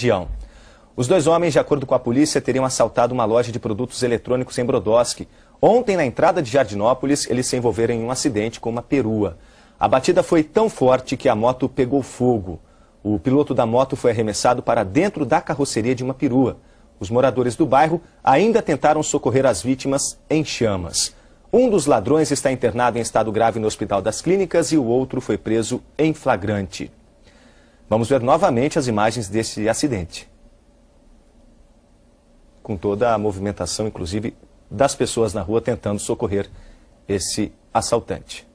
região. Os dois homens, de acordo com a polícia, teriam assaltado uma loja de produtos eletrônicos em Brodowski. Ontem, na entrada de Jardinópolis, eles se envolveram em um acidente com uma perua. A batida foi tão forte que a moto pegou fogo. O piloto da moto foi arremessado para dentro da carroceria de uma perua. Os moradores do bairro ainda tentaram socorrer as vítimas em chamas. Um dos ladrões está internado em estado grave no Hospital das Clínicas e o outro foi preso em flagrante. Vamos ver novamente as imagens desse acidente. Com toda a movimentação, inclusive, das pessoas na rua tentando socorrer esse assaltante.